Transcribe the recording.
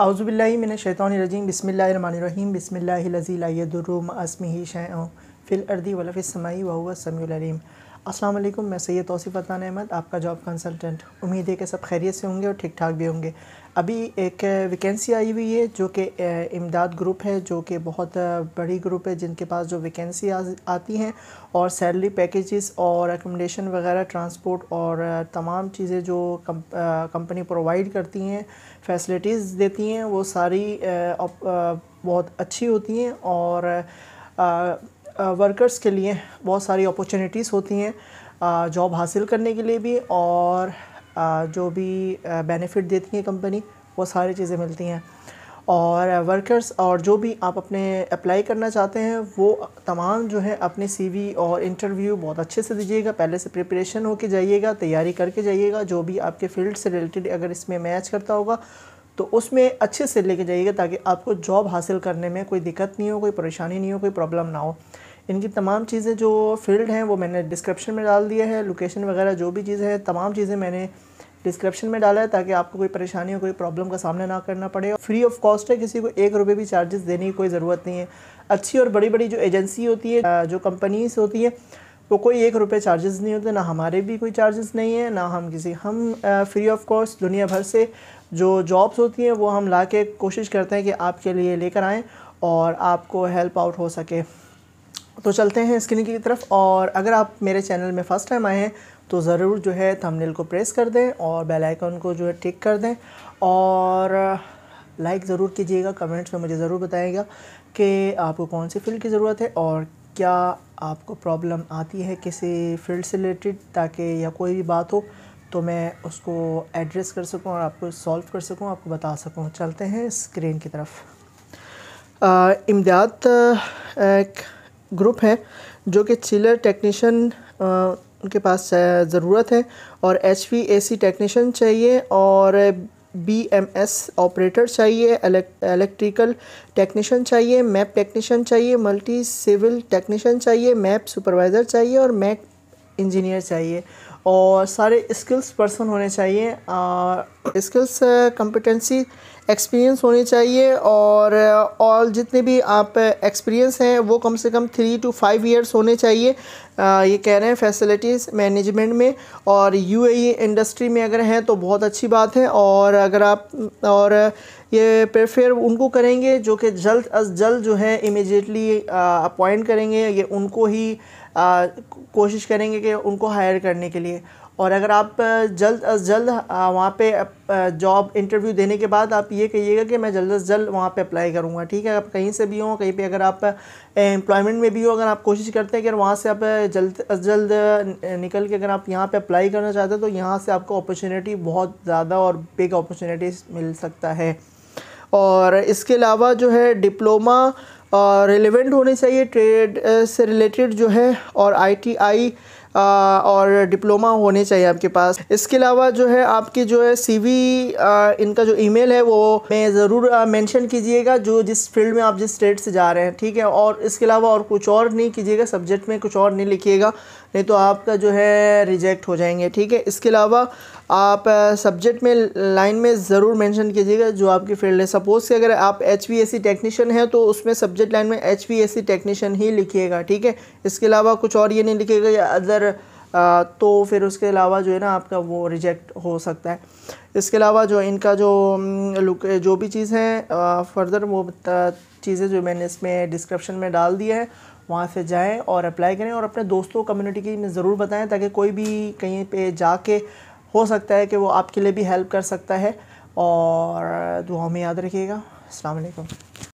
أعوذ بالله من الشيطان الرجيم بسم الله الرحمن الرحيم بسم الله الذي لا يضر مع اسمه شيء في الأرض ولا في السماء وهو السميع العليم अस्सलाम वालेकुम मैं सैयद तौसीफ़ अतान अहमद आपका जॉब कंसल्टेंट उम्मीद है कि सब खैरियत से होंगे और ठीक ठाक भी होंगे अभी एक वैकेंसी आई हुई है जो कि इमदाद ग्रुप है जो कि बहुत बड़ी ग्रुप है जिनके पास जो वैकेंसी आती हैं और सैलरी पैकेजेस और एकोमोडेशन वगैरह ट्रांसपोर्ट और तमाम चीज़ें जो कंपनी प्रोवाइड करती हैं फैसिलिटीज़ देती हैं वो सारी बहुत अच्छी होती हैं और वर्कर्स के लिए बहुत सारी अपॉर्चुनिटीज़ होती हैं जॉब हासिल करने के लिए भी और जो भी बेनिफिट देती है कंपनी वो सारी चीज़ें मिलती हैं और वर्कर्स और जो भी आप अपने अप्लाई करना चाहते हैं वो तमाम जो है अपने सीवी और इंटरव्यू बहुत अच्छे से दीजिएगा पहले से प्रिपरेशन होके जाइएगा तैयारी करके जाइएगा जो भी आपके फील्ड से रिलेटेड अगर इसमें मैच करता होगा तो उसमें अच्छे से लेके जाइएगा ताकि आपको जॉब हासिल करने में कोई दिक्कत नहीं हो कोई परेशानी नहीं हो कोई प्रॉब्लम ना हो इनकी तमाम चीज़ें जो फील्ड हैं वो मैंने डिस्क्रिप्शन में डाल दिया है लोकेशन वगैरह जो भी चीज़ें हैं तमाम चीज़ें मैंने डिस्क्रिप्शन में डाला है ताकि आपको कोई परेशानी हो कोई प्रॉब्लम का सामना ना करना पड़े फ्री ऑफ कॉस्ट है किसी को एक रुपये भी चार्जेस देने की कोई ज़रूरत नहीं है अच्छी और बड़ी बड़ी जो एजेंसी होती है जो कंपनीज होती हैं तो कोई एक रुपये चार्जेस नहीं होते ना हमारे भी कोई चार्जेस नहीं है ना हम किसी हम फ्री ऑफ कॉस्ट दुनिया भर से जो जॉब्स होती हैं वो हम ला के कोशिश करते हैं कि आपके लिए लेकर आएँ और आपको हेल्प आउट हो सके तो चलते हैं स्क्रीन की तरफ और अगर आप मेरे चैनल में फ़र्स्ट टाइम आए हैं तो ज़रूर जो है थंबनेल को प्रेस कर दें और बेल आइकन को जो है टिक कर दें और लाइक ज़रूर कीजिएगा कमेंट्स में मुझे ज़रूर बताएगा कि आपको कौन सी फील्ड की ज़रूरत है और क्या आपको प्रॉब्लम आती है किसी फील्ड से रिलेटेड ताकि या कोई भी बात हो तो मैं उसको एड्रेस कर सकूं और आपको सॉल्व कर सकूं आपको बता सकूं चलते हैं स्क्रीन की तरफ इमदाद एक ग्रुप है जो कि चिलर टेक्नीशियन उनके पास ज़रूरत है और H V A C technician चाहिए और बीएमएस ऑपरेटर चाहिए इलेक्ट्रिकल टेक्नीशियन चाहिए मैप टेक्नीशियन चाहिए मल्टी सिविल टेक्नीशियन चाहिए मैप सुपरवाइज़र चाहिए और मैप इंजीनियर चाहिए और सारे स्किल्स पर्सन होने चाहिए स्किल्स कंपिटेंसी एक्सपीरियंस होने चाहिए और और uh, जितने भी आप एक्सपीरियंस uh, हैं वो कम से कम थ्री टू फाइव इयर्स होने चाहिए आ, uh, ये कह रहे हैं फैसिलिटीज़ मैनेजमेंट में और यूएई इंडस्ट्री e में अगर हैं तो बहुत अच्छी बात है और अगर आप और ये प्रेफर उनको करेंगे जो कि जल्द अज जल्द जो है इमिजिएटली अपॉइंट करेंगे ये उनको ही आ, कोशिश करेंगे कि उनको हायर करने के लिए और अगर आप जल्द अज जल्द वहाँ पे जॉब इंटरव्यू देने के बाद आप ये कहिएगा कि मैं जल्द अज जल्द वहाँ पे अप्लाई करूँगा ठीक है आप कहीं से भी हों कहीं पे अगर आप एम्प्लॉयमेंट में भी हो अगर आप कोशिश करते हैं कि वहाँ से आप जल्द अज जल्द निकल के अगर आप यहाँ पे अप्लाई करना चाहते हैं तो यहाँ से आपको अपॉर्चुनिटी बहुत ज़्यादा और बिग अपॉर्चुनिटीज़ मिल सकता है और इसके अलावा जो है डिप्लोमा रिलेवेंट होने चाहिए ट्रेड से रिलेटेड जो है और आईटीआई और डिप्लोमा होने चाहिए आपके पास इसके अलावा जो है आपकी जो है सी इनका जो ई है वो मैं ज़रूर मैंशन कीजिएगा जो जिस फील्ड में आप जिस स्टेट से जा रहे हैं ठीक है और इसके अलावा और कुछ और नहीं कीजिएगा सब्जेक्ट में कुछ और नहीं लिखिएगा नहीं तो आपका जो है रिजेक्ट हो जाएंगे ठीक है इसके अलावा आप सब्जेक्ट में लाइन में ज़रूर मेंशन कीजिएगा जो आपकी फील्ड है सपोज़ कि अगर आप एच टेक्नीशियन हैं तो उसमें सब्जेक्ट लाइन में एच टेक्नीशियन ही लिखिएगा ठीक है इसके अलावा कुछ और ये नहीं लिखिएगा या अदर तो फिर उसके अलावा जो है ना आपका वो रिजेक्ट हो सकता है इसके अलावा जो इनका जो लुक जो भी चीज़ है फर्दर वो चीज़ें जो मैंने इसमें डिस्क्रिप्शन में डाल दिया है वहाँ से जाएं और अप्लाई करें और अपने दोस्तों कम्युनिटी की में ज़रूर बताएं ताकि कोई भी कहीं पे जाके हो सकता है कि वो आपके लिए भी हेल्प कर सकता है और दुआ में याद रखिएगा अलैक्म